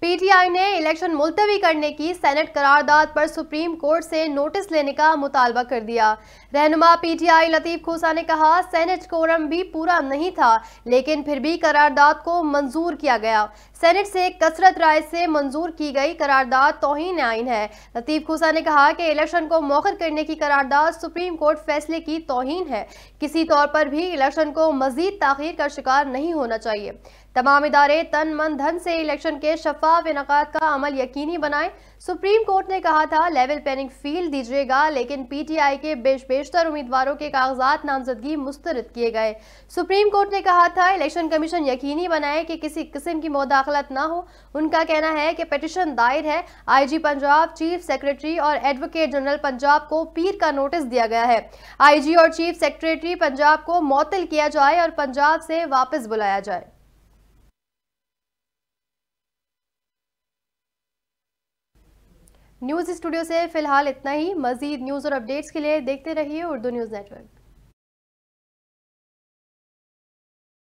PTI ने election मुलतवी करने की सेनेट करारदाद पर सुप्रीम कोर्ट से नोटिस लेने का मुतालबा कर दिया रहनुमा पीटीआई लतीफ खोसा ने कहा सेनेट कोरम भी पूरा नहीं था लेकिन फिर भी करारदाद को मंजूर किया गया सेनेट से कसरत राय से मंजूर की गई करारदाद तोहन आइन है लतीफ़ खूसा ने कहा कि इलेक्शन को मौखर करने की करारदाद सुप्रीम कोर्ट फैसले की तोहन है किसी तौर पर भी इलेक्शन को मजीद तखिर का शिकार नहीं होना चाहिए तमाम इदारे तन मन धन से इलेक्शन के शफाफ इनका का अमल यकीनी बनाएं सुप्रीम कोर्ट ने कहा था लेवल पेनिंग फील्ड दीजिएगा लेकिन पीटीआई के बेश बेशतर उम्मीदवारों के कागजात नामजदगी मुस्तरद किए गए सुप्रीम कोर्ट ने कहा था इलेक्शन कमीशन यकीनी बनाए कि किसी किस्म की मौदा मुदाखलत ना हो उनका कहना है कि पटिशन दायर है आईजी पंजाब चीफ सेक्रेटरी और एडवोकेट जनरल पंजाब को पीर का नोटिस दिया गया है आईजी और चीफ सेक्रेटरी पंजाब को मअतल किया जाए और पंजाब से वापस बुलाया जाए न्यूज़ स्टूडियो से फिलहाल इतना ही मजीद न्यूज़ और अपडेट्स के लिए देखते रहिए उर्दू न्यूज़ नेटवर्क